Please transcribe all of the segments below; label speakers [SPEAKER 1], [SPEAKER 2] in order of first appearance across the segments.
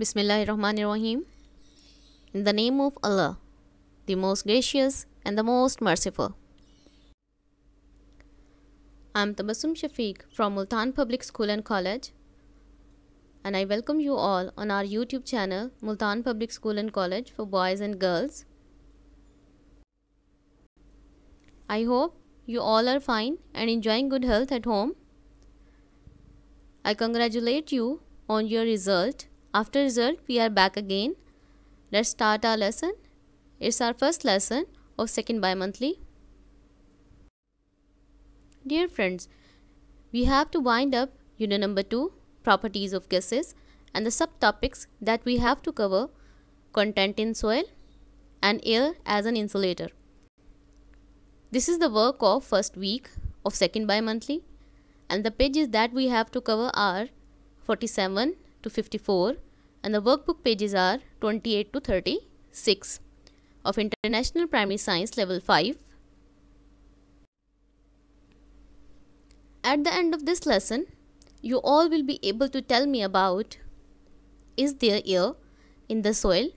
[SPEAKER 1] Bismillahirrahmanirrahim. In the name of Allah, the most gracious and the most merciful. I am Tabassum Shafiq from Multan Public School and College and I welcome you all on our YouTube channel Multan Public School and College for boys and girls. I hope you all are fine and enjoying good health at home. I congratulate you on your result after result, we are back again. Let's start our lesson. It's our first lesson of second bi-monthly. Dear friends, we have to wind up unit number 2, properties of gases and the subtopics that we have to cover, content in soil and air as an insulator. This is the work of first week of second bi-monthly and the pages that we have to cover are 47 to 54 and the workbook pages are 28 to 36 of International Primary Science Level 5. At the end of this lesson, you all will be able to tell me about is there air in the soil?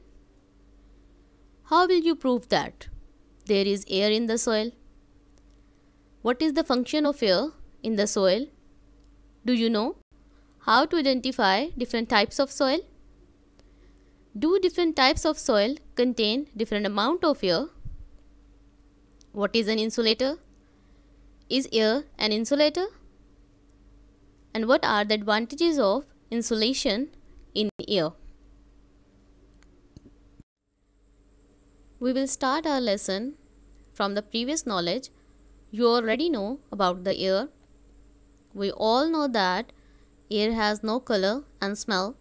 [SPEAKER 1] How will you prove that there is air in the soil? What is the function of air in the soil? Do you know how to identify different types of soil? Do different types of soil contain different amount of air? What is an insulator? Is air an insulator? And what are the advantages of insulation in air? We will start our lesson from the previous knowledge you already know about the air. We all know that air has no color and smell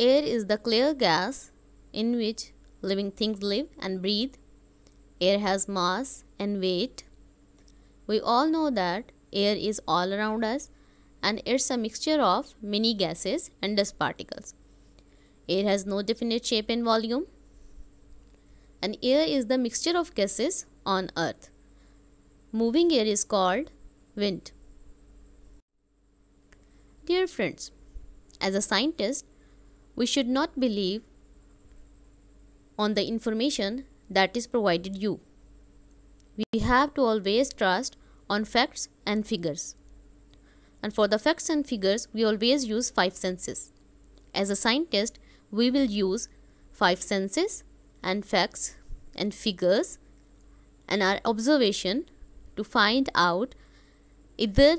[SPEAKER 1] Air is the clear gas in which living things live and breathe. Air has mass and weight. We all know that air is all around us and it's a mixture of many gases and dust particles. Air has no definite shape and volume. And air is the mixture of gases on earth. Moving air is called wind. Dear friends, as a scientist, we should not believe on the information that is provided you. We have to always trust on facts and figures. And for the facts and figures, we always use five senses. As a scientist, we will use five senses and facts and figures and our observation to find out either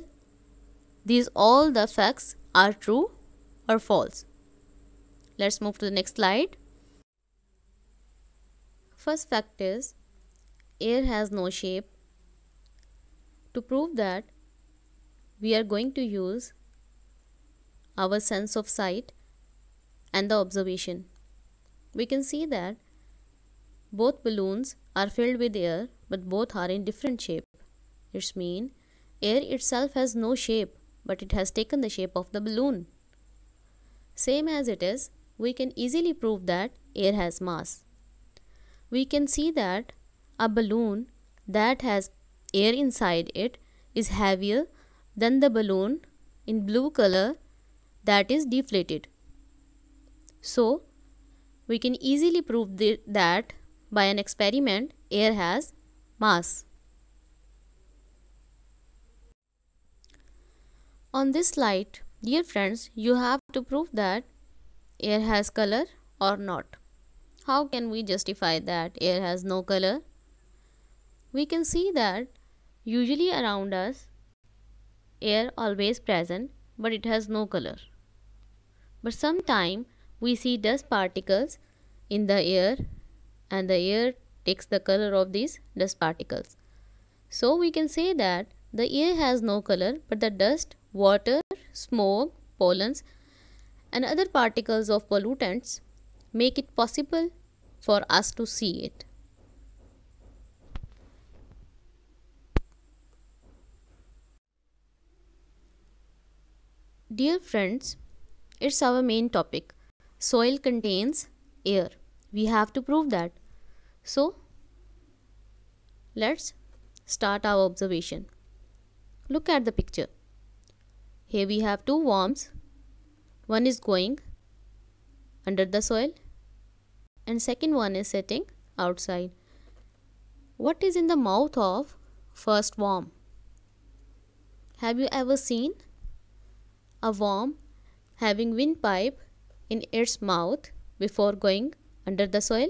[SPEAKER 1] these all the facts are true or false. Let's move to the next slide. First fact is air has no shape. To prove that, we are going to use our sense of sight and the observation. We can see that both balloons are filled with air but both are in different shape. It's mean air itself has no shape but it has taken the shape of the balloon. Same as it is we can easily prove that air has mass. We can see that a balloon that has air inside it is heavier than the balloon in blue color that is deflated. So, we can easily prove th that by an experiment air has mass. On this slide, dear friends, you have to prove that air has color or not. How can we justify that air has no color? We can see that usually around us air always present but it has no color. But sometime we see dust particles in the air and the air takes the color of these dust particles. So we can say that the air has no color but the dust, water, smoke, pollens and other particles of pollutants make it possible for us to see it. Dear friends, it's our main topic. Soil contains air. We have to prove that. So, let's start our observation. Look at the picture. Here we have two worms one is going under the soil and second one is sitting outside what is in the mouth of first worm have you ever seen a worm having windpipe in its mouth before going under the soil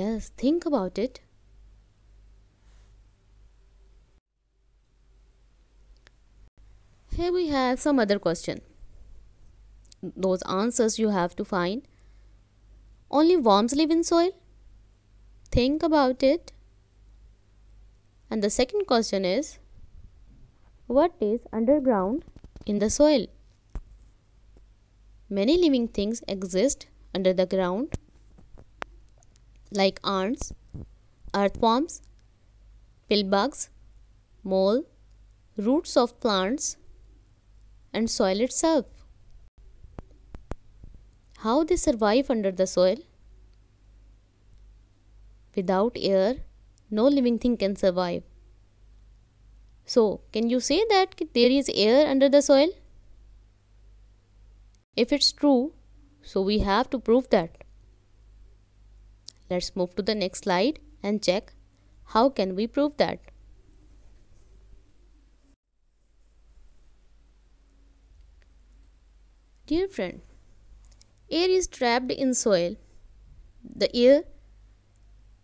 [SPEAKER 1] yes think about it Here we have some other question. Those answers you have to find. Only worms live in soil? Think about it. And the second question is, what is underground in the soil? Many living things exist under the ground like ants, earthworms, pill bugs, mole, roots of plants, and soil itself. How they survive under the soil? Without air, no living thing can survive. So, can you say that there is air under the soil? If it's true, so we have to prove that. Let's move to the next slide and check how can we prove that. Dear friend, air is trapped in soil. The air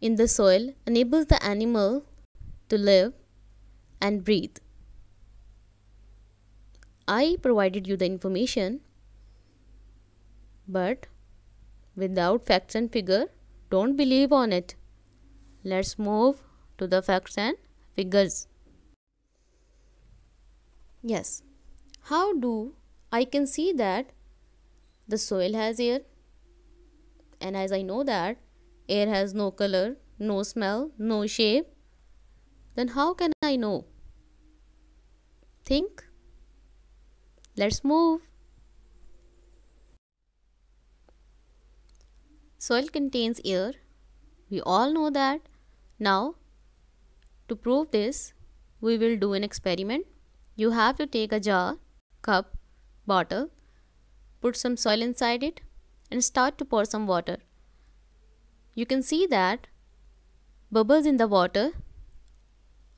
[SPEAKER 1] in the soil enables the animal to live and breathe. I provided you the information, but without facts and figure, don't believe on it. Let's move to the facts and figures. Yes, how do I can see that the soil has air and as I know that air has no color, no smell, no shape, then how can I know? Think. Let's move. Soil contains air. We all know that. Now, to prove this, we will do an experiment. You have to take a jar, cup bottle, put some soil inside it and start to pour some water. You can see that bubbles in the water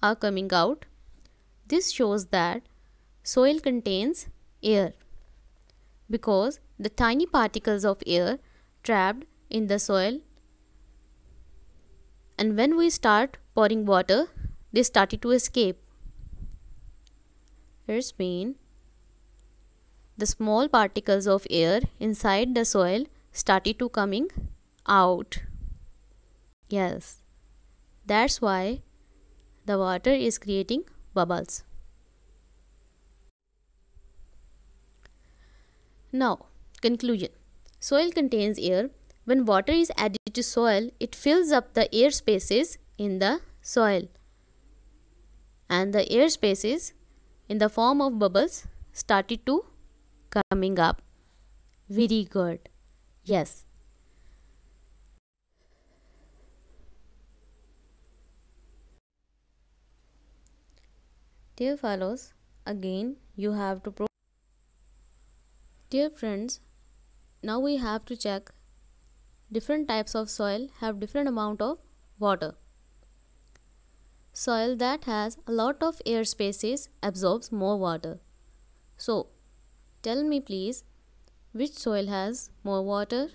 [SPEAKER 1] are coming out. This shows that soil contains air because the tiny particles of air trapped in the soil and when we start pouring water they started to escape. Here's mean the small particles of air inside the soil started to coming out yes that's why the water is creating bubbles now conclusion soil contains air when water is added to soil it fills up the air spaces in the soil and the air spaces in the form of bubbles started to coming up. Very good. Yes. Dear fellows, again you have to prove. Dear friends, now we have to check different types of soil have different amount of water. Soil that has a lot of air spaces absorbs more water. So, Tell me please, which soil has more water?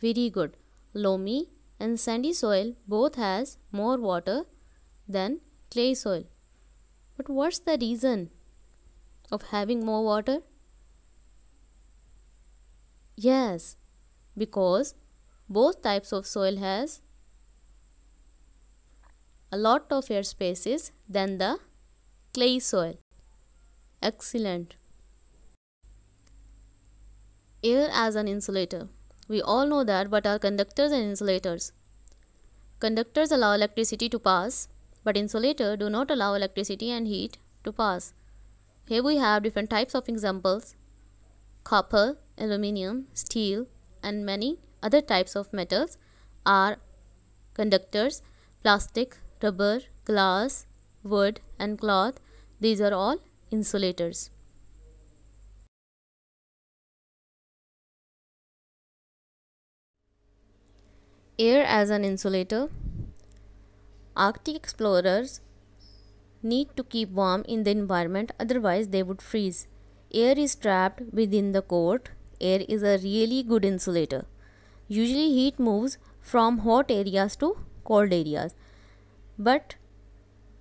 [SPEAKER 1] Very good. Loamy and sandy soil both has more water than clay soil. But what's the reason of having more water? Yes, because both types of soil has a lot of air spaces than the clay soil. Excellent. Air as an insulator. We all know that but are conductors and insulators. Conductors allow electricity to pass but insulator do not allow electricity and heat to pass. Here we have different types of examples copper, aluminium, steel and many other types of metals are conductors, plastic, rubber, glass, wood and cloth. These are all insulators. Air as an insulator Arctic explorers need to keep warm in the environment otherwise they would freeze. Air is trapped within the coat. Air is a really good insulator. Usually heat moves from hot areas to cold areas but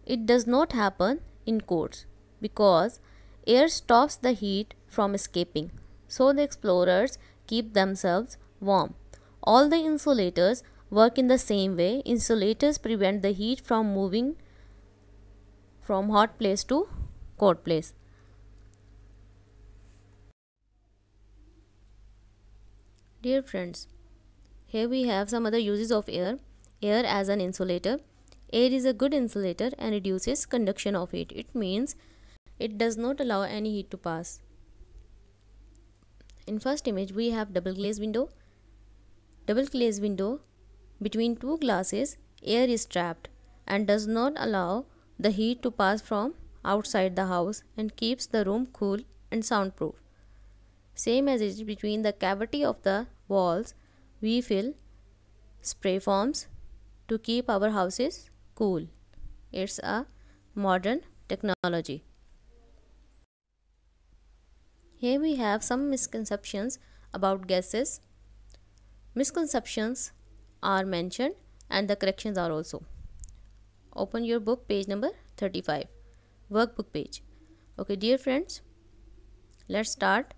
[SPEAKER 1] it does not happen in coats because air stops the heat from escaping. So the explorers keep themselves warm. All the insulators work in the same way. Insulators prevent the heat from moving from hot place to cold place. Dear friends, here we have some other uses of air. Air as an insulator. Air is a good insulator and reduces conduction of heat. It means it does not allow any heat to pass. In first image we have double glazed window. Double glazed window between two glasses air is trapped and does not allow the heat to pass from outside the house and keeps the room cool and soundproof. Same as it is between the cavity of the walls we fill spray forms to keep our houses cool. It's a modern technology. Here we have some misconceptions about gases. Misconceptions are mentioned and the corrections are also. Open your book page number 35, workbook page. Okay, dear friends, let's start.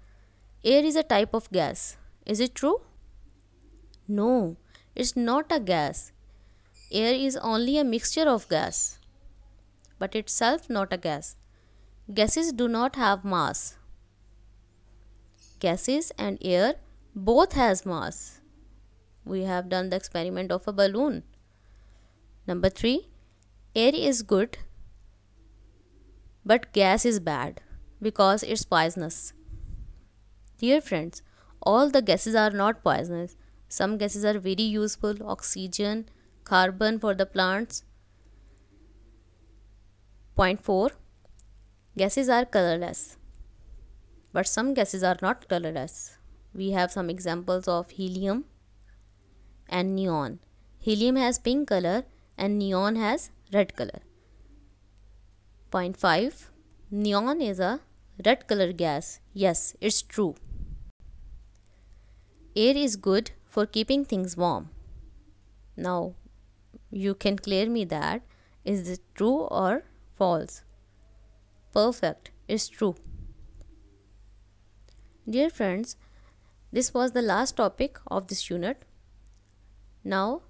[SPEAKER 1] Air is a type of gas. Is it true? No, it's not a gas. Air is only a mixture of gas, but itself not a gas. Gases do not have mass gases and air both has mass. We have done the experiment of a balloon. Number 3. Air is good but gas is bad because it's poisonous. Dear friends, all the gases are not poisonous. Some gases are very useful, oxygen, carbon for the plants. Point 4. Gases are colorless but some gases are not colorless. We have some examples of helium and neon. Helium has pink color and neon has red color. Point 0.5 Neon is a red color gas. Yes, it's true. Air is good for keeping things warm. Now, you can clear me that. Is it true or false? Perfect. It's true. Dear friends, this was the last topic of this unit. Now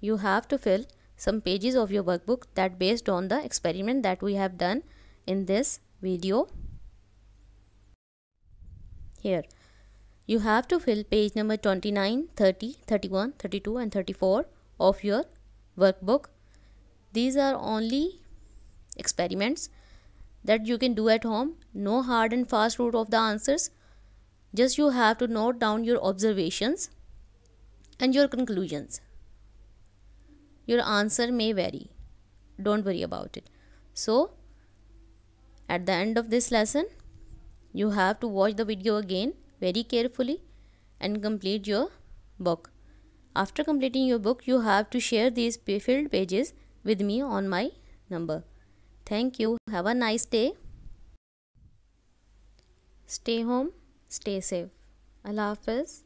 [SPEAKER 1] you have to fill some pages of your workbook that based on the experiment that we have done in this video. Here you have to fill page number 29, 30, 31, 32 and 34 of your workbook. These are only experiments that you can do at home. No hard and fast rule of the answers just you have to note down your observations and your conclusions your answer may vary don't worry about it so at the end of this lesson you have to watch the video again very carefully and complete your book after completing your book you have to share these filled pages with me on my number thank you have a nice day stay home Stay safe. Allah Hafiz.